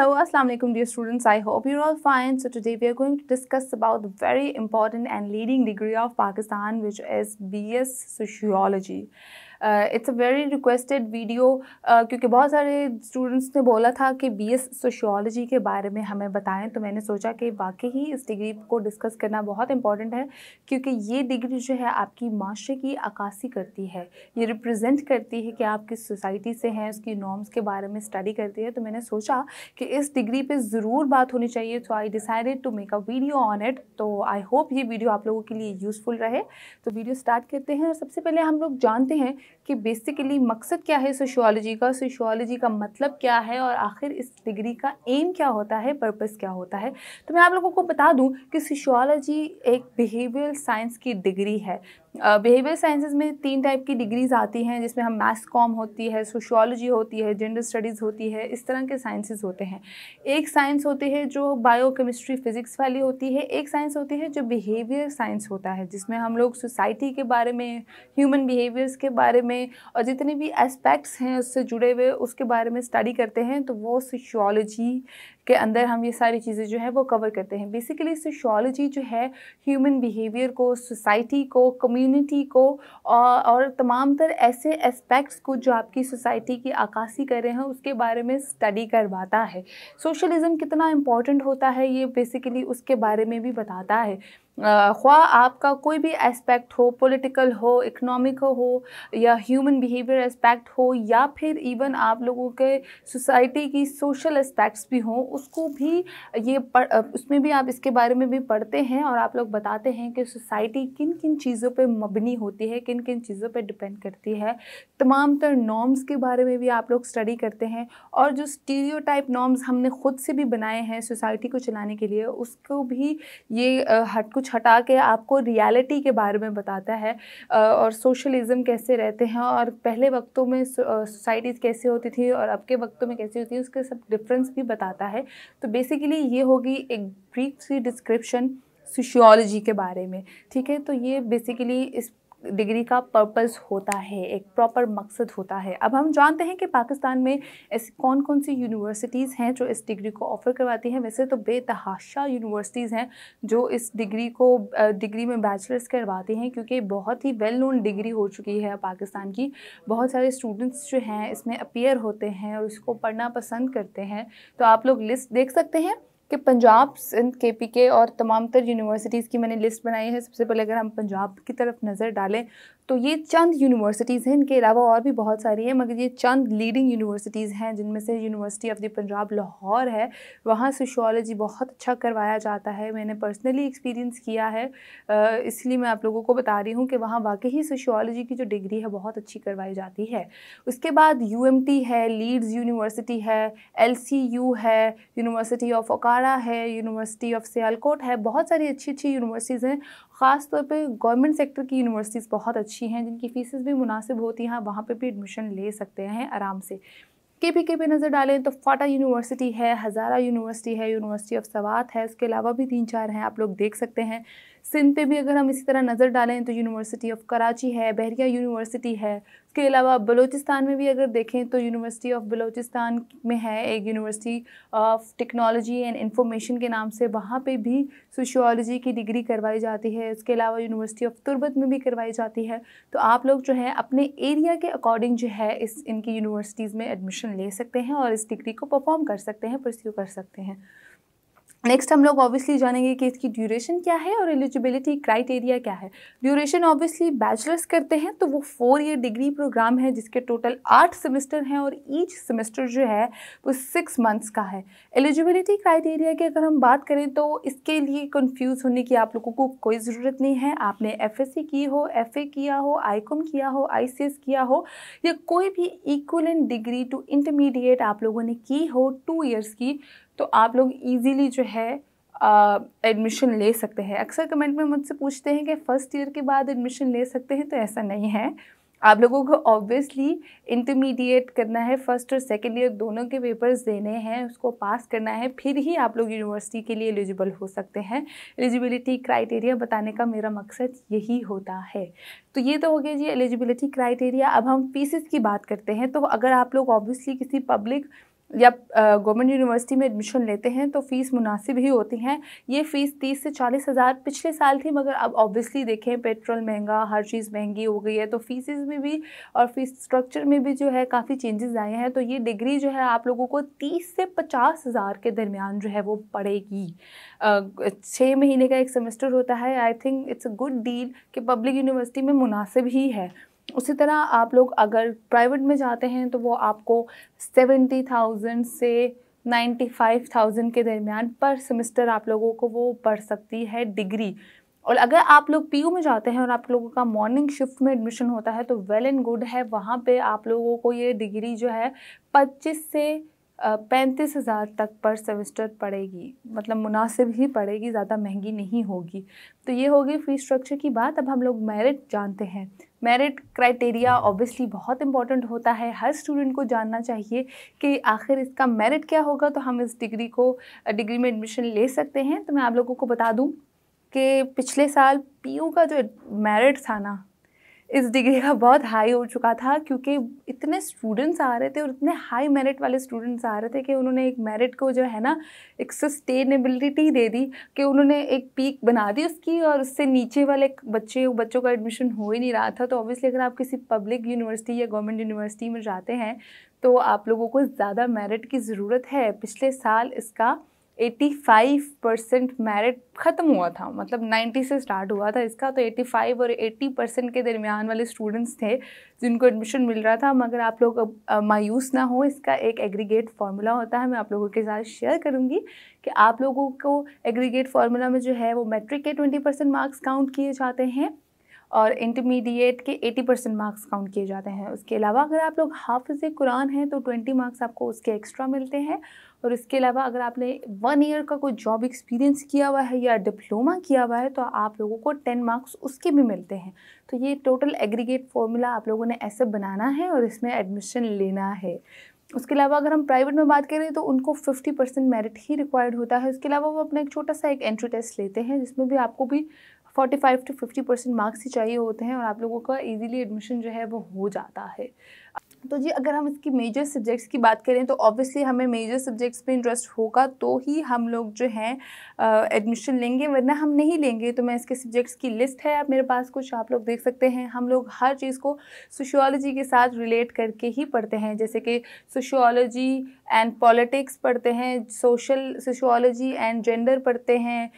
Hello, assalamualaikum alaikum dear students. I hope you're all fine. So today we are going to discuss about the very important and leading degree of Pakistan which is BS Sociology. It's a very requested video क्योंकि बहुत सारे students ने बोला था कि B S sociology के बारे में हमें बताएं तो मैंने सोचा कि वाकई ही इस डिग्री को डिस्कस करना बहुत इंपॉर्टेंट है क्योंकि ये डिग्री जो है आपकी माशरे की अक्सी करती है ये रिप्रजेंट करती है कि आप किस सोसाइटी से हैं उसकी नॉर्म्स के बारे में स्टडी करती है तो मैंने सोचा कि इस डिग्री पर ज़रूर बात होनी चाहिए तो I decided to make a video on it तो आई होप ये वीडियो आप लोगों के लिए यूज़फुल रहे तो वीडियो स्टार्ट करते हैं और सबसे पहले हम लोग जानते हैं कि बेसिकली मकसद क्या है सोशोलॉजी का सोशोलॉजी का मतलब क्या है और आखिर इस डिग्री का एम क्या होता है पर्पस क्या होता है तो मैं आप लोगों को बता दूं कि सोशोलॉजी एक बिहेवियर साइंस की डिग्री है बिहेवियर uh, साइंसेज में तीन टाइप की डिग्रीज आती हैं जिसमें हम मैथ्स कॉम होती है सोशियोलॉजी होती है जेंडर स्टडीज़ होती है इस तरह के साइंसेज होते हैं एक साइंस होती है जो बायोकेमिस्ट्री फिजिक्स वाली होती है एक साइंस होती है जो बिहेवियर साइंस होता है जिसमें हम लोग सोसाइटी के बारे में ह्यूमन बिहेवियर्स के बारे में और जितने भी एस्पेक्ट्स हैं उससे जुड़े हुए उसके बारे में स्टडी करते हैं तो वो सोशियोलॉजी के अंदर हम ये सारी चीज़ें जो है वो कवर करते हैं बेसिकली सोशियोलॉजी जो है ह्यूमन बिहेवियर को सोसाइटी को कम्यू कम्युनिटी को और, तमाम तर ऐसे एस्पेक्ट्स को जो आपकी सोसाइटी की अक्सी कर रहे हैं उसके बारे में स्टडी करवाता है सोशलिज़म कितना इम्पॉर्टेंट होता है ये बेसिकली उसके बारे में भी बताता है ख्वा आपका कोई भी एस्पेक्ट हो पॉलिटिकल हो इकनॉमिक हो या ह्यूमन बिहेवियर एस्पेक्ट हो या फिर इवन आप लोगों के सोसाइटी की सोशल एस्पेक्ट्स भी हों उसको भी ये पढ़ उसमें भी आप इसके बारे में भी पढ़ते हैं और आप लोग बताते हैं कि सोसाइटी किन किन चीज़ों पे मबनी होती है किन किन चीज़ों पे डिपेंड करती है तमाम तर नॉर्म्स के बारे में भी आप लोग स्टडी करते हैं और जो स्टीरियोटाइप नॉर्म्स हमने खुद से भी बनाए हैं सोसाइटी को चलाने के लिए उसको भी ये हट कुछ हटा के आपको रियलिटी के बारे में बताता है और सोशलिज़म कैसे रहते हैं और पहले वक्तों में सोसाइटीज़ कैसे होती थी और अब के वक्तों में कैसी होती है उसके सब डिफरेंस भी बताता है तो बेसिकली ये होगी एक ब्रीफ सी डिस्क्रिप्शन सोशियोलॉजी के बारे में ठीक है तो ये बेसिकली इस डिग्री का पर्पस होता है एक प्रॉपर मकसद होता है अब हम जानते हैं कि पाकिस्तान में ऐसी कौन कौन सी यूनिवर्सिटीज़ हैं जो इस डिग्री को ऑफ़र करवाती हैं वैसे तो बेतहाशा यूनिवर्सिटीज़ हैं जो इस डिग्री को डिग्री में बैचलर्स करवाती हैं क्योंकि बहुत ही वेल नोन डिग्री हो चुकी है पाकिस्तान की बहुत सारे स्टूडेंट्स जो हैं इसमें अपेयर होते हैं और इसको पढ़ना पसंद करते हैं तो आप लोग लिस्ट देख सकते हैं कि पंजाब सिंध के पी के और तमाम तर यूनिवर्सिटीज़ की मैंने लिस्ट बनाई है सबसे पहले अगर हम पंजाब की तरफ नज़र डालें तो ये चंद यूनिवर्सिटीज़ हैं इनके अलावा और भी बहुत सारी हैं मगर ये चंद लीडिंग यूनिवर्सिटीज़ हैं जिनमें से university of the Punjab Lahore है वहाँ सोशोलॉजी बहुत अच्छा करवाया जाता है मैंने पर्सनली एक्सपीरियंस किया है इसलिए मैं आप लोगों को बता रही हूँ कि वहाँ वाकई ही सोशोलॉजी की जो डिग्री है बहुत अच्छी करवाई जाती है उसके बाद यू है लीड्स यूनिवर्सिटी है एल है यूनिवर्सिटी ऑफ ओकारा है यूनिवर्सिटी ऑफ सियालकोट है बहुत सारी अच्छी अच्छी यूनिवर्सिटीज़ हैं ख़ास तौर पे गवर्नमेंट सेक्टर की यूनिवर्सिटीज़ बहुत अच्छी हैं जिनकी फ़ीसेस भी मुनासिब होती हैं वहाँ पर भी एडमिशन ले सकते हैं आराम से के पी के पे नज़र डालें तो फाटा यूनिवर्सिटी है हज़ारा यूनिवर्सिटी है यूनिवर्सिटी ऑफ सवात है इसके अलावा भी तीन चार हैं आप लोग देख सकते हैं सिंध पे भी अगर हम इसी तरह नज़र डालें तो यूनिवर्सिटी ऑफ कराची है बहरिया यूनिवर्सिटी है उसके अलावा बलोचिस्तान में भी अगर देखें तो यूनिवर्सिटी ऑफ बलोचिस्तान में है एक university of technology and information के नाम से वहाँ पे भी सोशियोलॉजी की डिग्री करवाई जाती है इसके अलावा यूनिवर्सिटी ऑफ तुर्बत में भी करवाई जाती है तो आप लोग जो है अपने एरिया के अकॉर्डिंग जो है इस इनकी यूनिवर्सिटीज़ में एडमिशन ले सकते हैं और इस डिग्री को परफॉर्म कर सकते हैं परस्यू कर सकते हैं नेक्स्ट हम लोग ऑब्वियसली जानेंगे कि इसकी ड्यूरेशन क्या है और एलिजिबिलिटी क्राइटेरिया क्या है ड्यूरेशन ऑब्वियसली बैचलर्स करते हैं तो वो फोर ईयर डिग्री प्रोग्राम है जिसके टोटल आठ सेमेस्टर हैं और ईच सेमेस्टर जो है वो सिक्स मंथ्स का है एलिजिबिलिटी क्राइटेरिया की अगर हम बात करें तो इसके लिए कन्फ्यूज़ होने की आप लोगों को कोई ज़रूरत नहीं है आपने एफ की हो एफ किया हो आई किया हो आई किया हो या कोई भी इक्वल डिग्री टू इंटरमीडिएट आप लोगों ने की हो टू ईयर्स की तो आप लोग ईजीली जो है एडमिशन ले सकते हैं अक्सर कमेंट में मुझसे पूछते हैं कि फ़र्स्ट ईयर के बाद एडमिशन ले सकते हैं तो ऐसा नहीं है आप लोगों को ऑब्वियसली इंटरमीडिएट करना है फर्स्ट और सेकेंड ईयर दोनों के पेपर्स देने हैं उसको पास करना है फिर ही आप लोग यूनिवर्सिटी के लिए एलिजिबल हो सकते हैं एलिजिबिलिटी क्राइटेरिया बताने का मेरा मकसद यही होता है तो ये तो हो गया जी एलिजिबिलिटी क्राइटेरिया अब हम पीसीस की बात करते हैं तो अगर आप लोग ऑब्वियसली किसी पब्लिक या गवर्नमेंट यूनिवर्सिटी में एडमिशन लेते हैं तो फ़ीस मुनासिब ही होती हैं ये फ़ीस तीस से चालीस हज़ार पिछले साल थी मगर अब ऑब्वियसली देखें पेट्रोल महंगा हर चीज़ महंगी हो गई है तो फ़ीसिस में भी और फीस स्ट्रक्चर में भी जो है काफ़ी चेंजेस आए हैं तो ये डिग्री जो है आप लोगों को तीस से पचास हज़ार के दरमियान जो है वो पड़ेगी छः महीने का एक सेमेस्टर होता है I think it's a good deal कि पब्लिक यूनिवर्सिटी में मुनासिब ही है उसी तरह आप लोग अगर प्राइवेट में जाते हैं तो वो आपको सेवेंटी थाउजेंड से नाइन्टी फाइव थाउजेंड के दरमियान पर सेमेस्टर आप लोगों को वो पढ़ सकती है डिग्री और अगर आप लोग पी में जाते हैं और आप लोगों का मॉर्निंग शिफ्ट में एडमिशन होता है तो वेल एंड गुड है वहाँ पे आप लोगों को ये डिग्री जो है पच्चीस से पैंतीस हज़ार तक पर सेमेस्टर पड़ेगी मतलब मुनासिब ही पड़ेगी ज़्यादा महंगी नहीं होगी तो ये होगी फ़ीस स्ट्रक्चर की बात अब हम लोग मेरिट जानते हैं मेरिट क्राइटेरिया ऑब्वियसली बहुत इंपॉर्टेंट होता है हर स्टूडेंट को जानना चाहिए कि आखिर इसका मेरिट क्या होगा तो हम इस डिग्री को डिग्री में एडमिशन ले सकते हैं तो मैं आप लोगों को बता दूं कि पिछले साल पीयू का जो मेरिट था ना इस डिग्री का बहुत हाई हो चुका था क्योंकि इतने स्टूडेंट्स आ रहे थे और इतने हाई मेरिट वाले स्टूडेंट्स आ रहे थे कि उन्होंने एक मेरिट को जो है ना एक सस्टेनेबिलिटी दे दी कि उन्होंने एक पीक बना दी उसकी और उससे नीचे वाले बच्चे बच्चों का एडमिशन हो ही नहीं रहा था तो ऑब्वियसली अगर आप किसी पब्लिक यूनिवर्सिटी या गवर्नमेंट यूनिवर्सिटी में जाते हैं तो आप लोगों को ज़्यादा मेरिट की ज़रूरत है पिछले साल इसका 85 परसेंट मैरिट ख़त्म हुआ था मतलब 90 से स्टार्ट हुआ था इसका तो 85 और 80 परसेंट के दरमियान वाले स्टूडेंट्स थे जिनको एडमिशन मिल रहा था मगर आप लोग मायूस ना हो इसका एक एग्रीगेट फार्मूला होता है मैं आप लोगों के साथ शेयर करूँगी कि आप लोगों को एग्रीगेट फार्मूला में जो है वो मैट्रिक के ट्वेंटी मार्क्स काउंट किए जाते हैं और इंटरमीडिएट के 80 परसेंट मार्क्स काउंट किए जाते हैं उसके अलावा अगर आप लोग हाफिज़ कुरान हैं तो 20 मार्क्स आपको उसके एक्स्ट्रा मिलते हैं और इसके अलावा अगर आपने वन ईयर का कोई जॉब एक्सपीरियंस किया हुआ है या डिप्लोमा किया हुआ है तो आप लोगों को टेन मार्क्स उसके भी मिलते हैं तो ये टोटल एग्रीगेट फॉर्मूला आप लोगों ने ऐसे बनाना है और इसमें एडमिशन लेना है उसके अलावा अगर हम प्राइवेट में बात करें तो उनको 50 परसेंट मेरिट ही रिक्वायर्ड होता है उसके अलावा वो अपना एक छोटा सा एक एंट्री टेस्ट लेते हैं जिसमें भी आपको भी forty five to fifty percent marks ही चाहिए होते हैं और आप लोगों का इजीली एडमिशन जो है वो हो जाता है तो जी अगर हम इसकी मेजर सब्जेक्ट्स की बात करें तो ऑब्वियसली हमें मेजर सब्जेक्ट्स में इंटरेस्ट होगा तो ही हम लोग जो हैं एडमिशन लेंगे वरना हम नहीं लेंगे तो मैं इसके सब्जेक्ट्स की लिस्ट है आप मेरे पास कुछ आप लोग देख सकते हैं हम लोग हर चीज़ को सोशियोलॉजी के साथ रिलेट करके ही पढ़ते हैं जैसे कि सोशियोलॉजी एंड पॉलिटिक्स पढ़ते हैं सोशल सोशियोलॉजी एंड जेंडर पढ़ते हैं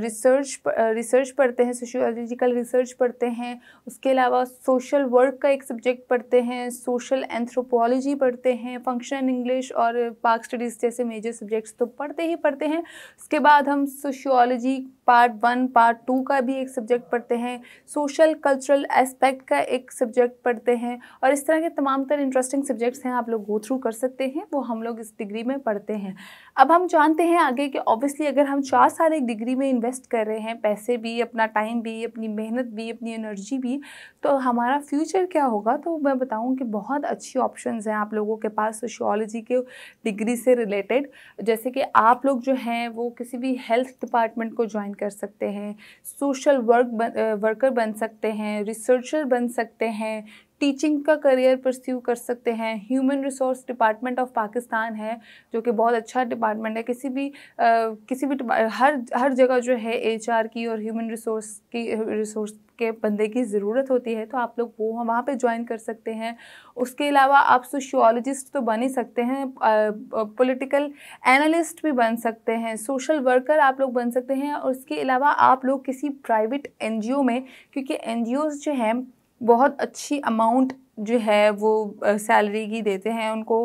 रिसर्च रिसर्च पढ़ते हैं सोशियोलॉजिकल रिसर्च पढ़ते हैं उसके अलावा सोशल वर्क का एक सब्जेक्ट पढ़ते हैं सोशल एंथ्रोपोलॉजी पढ़ते हैं फंक्शन इंग्लिश और पार्क स्टडीज़ जैसे मेजर सब्जेक्ट्स तो पढ़ते ही पढ़ते हैं उसके बाद हम sociology part one part two का भी एक सब्जेक्ट पढ़ते हैं सोशल कल्चरल एस्पेक्ट का एक सब्जेक्ट पढ़ते हैं और इस तरह के तमाम तर इंटरेस्टिंग सब्जेक्ट्स हैं आप लोग गो थ्रू कर सकते हैं वो हम लोग इस डिग्री में पढ़ते हैं अब हम जानते हैं आगे कि ऑब्वियसली अगर हम चार साल एक डिग्री में इन्वेस्ट कर रहे हैं पैसे भी अपना टाइम भी अपनी मेहनत भी अपनी एनर्जी भी तो हमारा फ्यूचर क्या होगा तो मैं बताऊँ कि बहुत अच्छी ऑप्शन हैं आप लोगों के पास सोशियोलॉजी के डिग्री से रिलेटेड जैसे कि आप लोग जो हैं वो किसी भी हेल्थ डिपार्टमेंट को ज्वाइन कर सकते हैं सोशल वर्क बन, वर्कर बन सकते हैं रिसर्चर बन सकते हैं टीचिंग का करियर परस्यू कर सकते हैं human resource department of Pakistan है जो कि बहुत अच्छा डिपार्टमेंट है किसी भी आ, किसी भी हर हर जगह जो है एचआर की और ह्यूमन रिसोर्स की रिसोर्स के बंदे की ज़रूरत होती है तो आप लोग वो वहाँ पे ज्वाइन कर सकते हैं उसके अलावा आप सोशियोलॉजिस्ट तो बन ही सकते हैं पॉलिटिकल एनालिस्ट भी बन सकते हैं सोशल वर्कर आप लोग बन सकते हैं और उसके अलावा आप लोग किसी प्राइवेट एनजीओ में क्योंकि एनजीओज जो हैं बहुत अच्छी अमाउंट जो है वो सैलरी की देते हैं उनको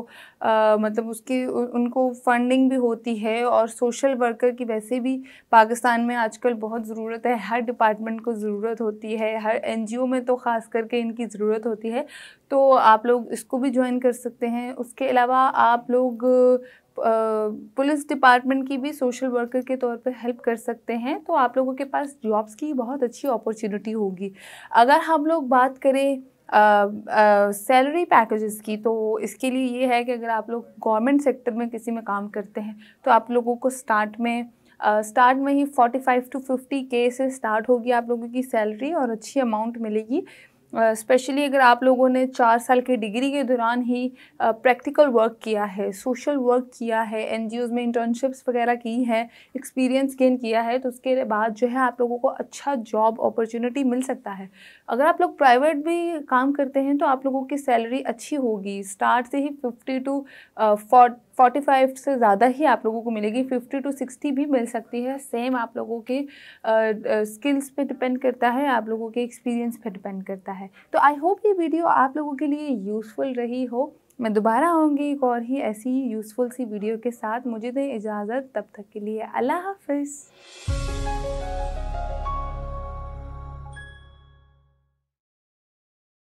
आ, मतलब उसकी उ, उनको फंडिंग भी होती है और सोशल वर्कर की वैसे भी पाकिस्तान में आजकल बहुत ज़रूरत है हर डिपार्टमेंट को ज़रूरत होती है हर एनजीओ में तो ख़ास करके इनकी ज़रूरत होती है तो आप लोग इसको भी ज्वाइन कर सकते हैं उसके अलावा आप लोग पुलिस डिपार्टमेंट की भी सोशल वर्कर के तौर पर हेल्प कर सकते हैं तो आप लोगों के पास जॉब्स की बहुत अच्छी अपॉर्चुनिटी होगी अगर हम लोग बात करें सैलरी uh, पैकेजेस uh, की तो इसके लिए ये है कि अगर आप लोग गवर्नमेंट सेक्टर में किसी में काम करते हैं तो आप लोगों को स्टार्ट में स्टार्ट uh, में ही 45 टू फिफ्टी के से स्टार्ट होगी आप लोगों की सैलरी और अच्छी अमाउंट मिलेगी स्पेशली अगर आप लोगों ने चार साल की डिग्री के दौरान ही प्रैक्टिकल वर्क किया है सोशल वर्क किया है एन में इंटर्नशिप्स वगैरह की है एक्सपीरियंस गेन किया है तो उसके बाद जो है आप लोगों को अच्छा जॉब अपॉर्चुनिटी मिल सकता है अगर आप लोग प्राइवेट भी काम करते हैं तो आप लोगों की सैलरी अच्छी होगी स्टार्ट से ही fifty to fort forty five से ज़्यादा ही आप लोगों को मिलेगी फिफ्टी टू सिक्सटी भी मिल सकती है सेम आप लोगों के स्किल्स पे डिपेंड करता है आप लोगों के एक्सपीरियंस पे डिपेंड करता है तो आई होप ये वीडियो आप लोगों के लिए यूज़फुल रही हो मैं दोबारा आऊँगी एक और ही ऐसी ही यूज़फुल सी वीडियो के साथ मुझे दें इजाज़त तब तक के लिए अल्लाह हाफिज़